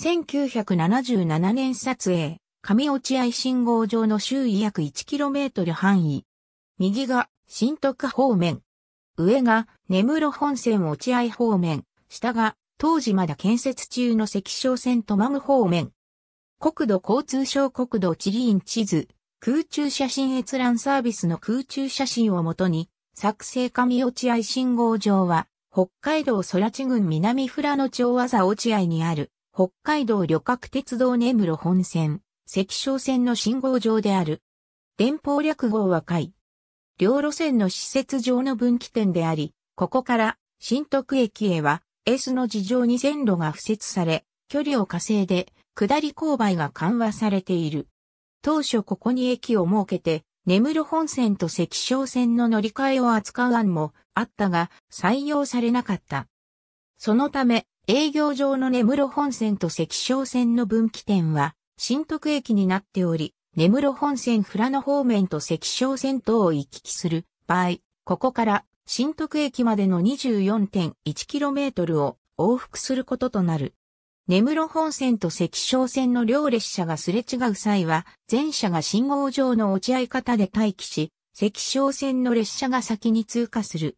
1977年撮影、上落合信号場の周囲約 1km 範囲。右が新徳方面。上が根室本線落合方面。下が当時まだ建設中の石商線とマム方面。国土交通省国土地理院地図、空中写真閲覧サービスの空中写真をもとに、作成上落合信号場は、北海道空地郡南富良野町技落合にある北海道旅客鉄道根室本線、関商線の信号場である。電報略号は海。両路線の施設上の分岐点であり、ここから新徳駅へは S の事情に線路が付設され、距離を稼いで下り勾配が緩和されている。当初ここに駅を設けて、根室本線と関商線の乗り換えを扱う案もあったが採用されなかった。そのため、営業上の根室本線と関昌線の分岐点は、新徳駅になっており、根室本線富良野方面と関昌線等を行き来する場合、ここから新徳駅までの 24.1km を往復することとなる。根室本線と関昌線の両列車がすれ違う際は、全車が信号上の落ち合い方で待機し、関昌線の列車が先に通過する。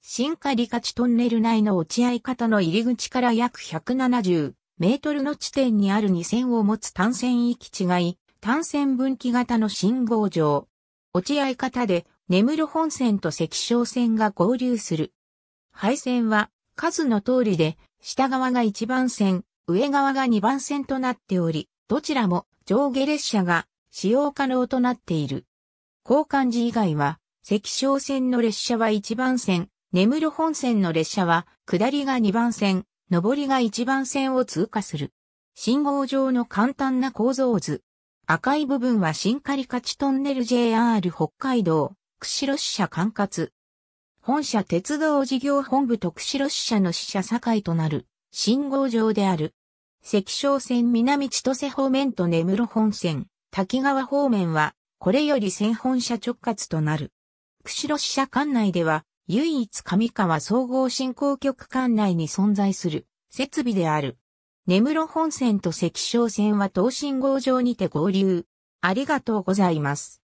新狩り勝トンネル内の落合方の入り口から約170メートルの地点にある2線を持つ単線域違い、単線分岐型の信号場。落合方で眠る本線と石小線が合流する。配線は数の通りで、下側が1番線、上側が2番線となっており、どちらも上下列車が使用可能となっている。交換時以外は、石小線の列車は1番線、根室本線の列車は、下りが2番線、上りが1番線を通過する。信号上の簡単な構造図。赤い部分は新カリカチトンネル JR 北海道、釧路支社管轄。本社鉄道事業本部と釧路支社の支社境となる、信号場である。関小線南千歳方面と根室本線、滝川方面は、これより線本社直轄となる。釧路支社管内では、唯一上川総合振興局管内に存在する設備である。根室本線と関昌線は東信号上にて合流。ありがとうございます。